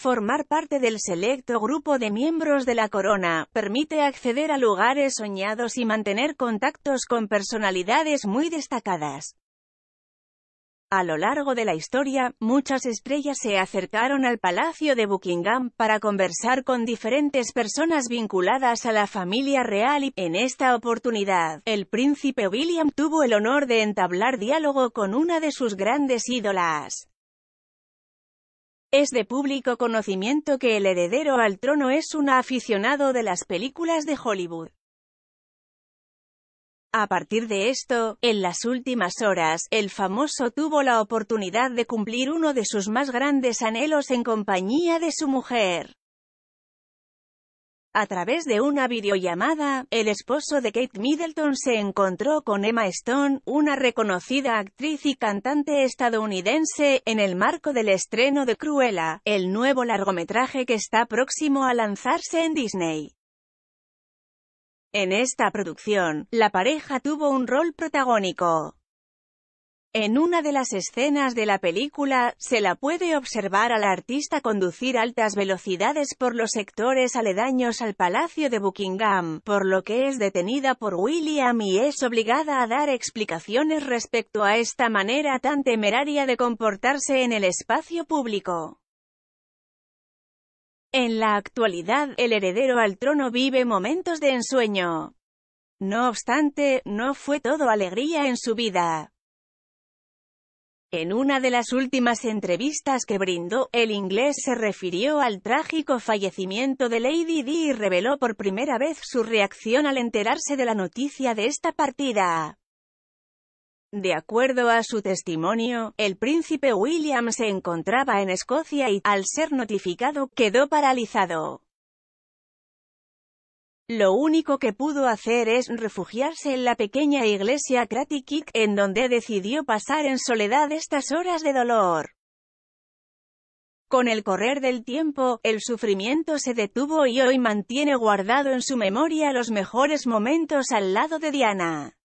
Formar parte del selecto grupo de miembros de la corona, permite acceder a lugares soñados y mantener contactos con personalidades muy destacadas. A lo largo de la historia, muchas estrellas se acercaron al Palacio de Buckingham para conversar con diferentes personas vinculadas a la familia real y, en esta oportunidad, el príncipe William tuvo el honor de entablar diálogo con una de sus grandes ídolas. Es de público conocimiento que el heredero al trono es un aficionado de las películas de Hollywood. A partir de esto, en las últimas horas, el famoso tuvo la oportunidad de cumplir uno de sus más grandes anhelos en compañía de su mujer. A través de una videollamada, el esposo de Kate Middleton se encontró con Emma Stone, una reconocida actriz y cantante estadounidense, en el marco del estreno de Cruella, el nuevo largometraje que está próximo a lanzarse en Disney. En esta producción, la pareja tuvo un rol protagónico. En una de las escenas de la película, se la puede observar a la artista conducir altas velocidades por los sectores aledaños al Palacio de Buckingham, por lo que es detenida por William y es obligada a dar explicaciones respecto a esta manera tan temeraria de comportarse en el espacio público. En la actualidad, el heredero al trono vive momentos de ensueño. No obstante, no fue todo alegría en su vida. En una de las últimas entrevistas que brindó, el inglés se refirió al trágico fallecimiento de Lady D y reveló por primera vez su reacción al enterarse de la noticia de esta partida. De acuerdo a su testimonio, el príncipe William se encontraba en Escocia y, al ser notificado, quedó paralizado. Lo único que pudo hacer es refugiarse en la pequeña iglesia Kratikik, en donde decidió pasar en soledad estas horas de dolor. Con el correr del tiempo, el sufrimiento se detuvo y hoy mantiene guardado en su memoria los mejores momentos al lado de Diana.